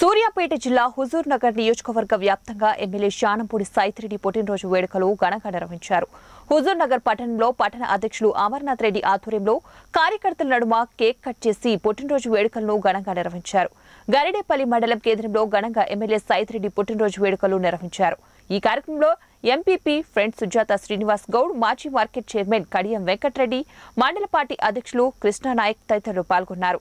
సూర్యాపేట జిల్లా హుజూర్ నగర్ నియోజకవర్గ వ్యాప్తంగా ఎమ్మెల్యే శానంపూడి సాయిత్రెడ్డి పుట్టినరోజు వేడుకలు ఘనంగా నిర్వహించారు హుజూర్ నగర్ పట్టణంలో పట్టణ అధ్యక్షులు అమర్నాథ్ రెడ్డి ఆధ్వర్యంలో కార్యకర్తల నడుమ కేక్ కట్ చేసి పుట్టినరోజు వేడుకలను ఘనంగా నిర్వహించారు గరిడేపల్లి మండలం కేంద్రంలో ఘనంగా ఎమ్మెల్యే సాయిత్రెడ్డి పుట్టినరోజు వేడుకలు నిర్వహించారు ఈ కార్యక్రమంలో ఎంపీపీ ఫ్రెండ్ సుజాత శ్రీనివాస్ గౌడ్ మాజీ మార్కెట్ చైర్మన్ కడియం వెంకట్రెడ్డి మండల పార్టీ అధ్యక్షులు కృష్ణానాయక్ తదితరులు పాల్గొన్నారు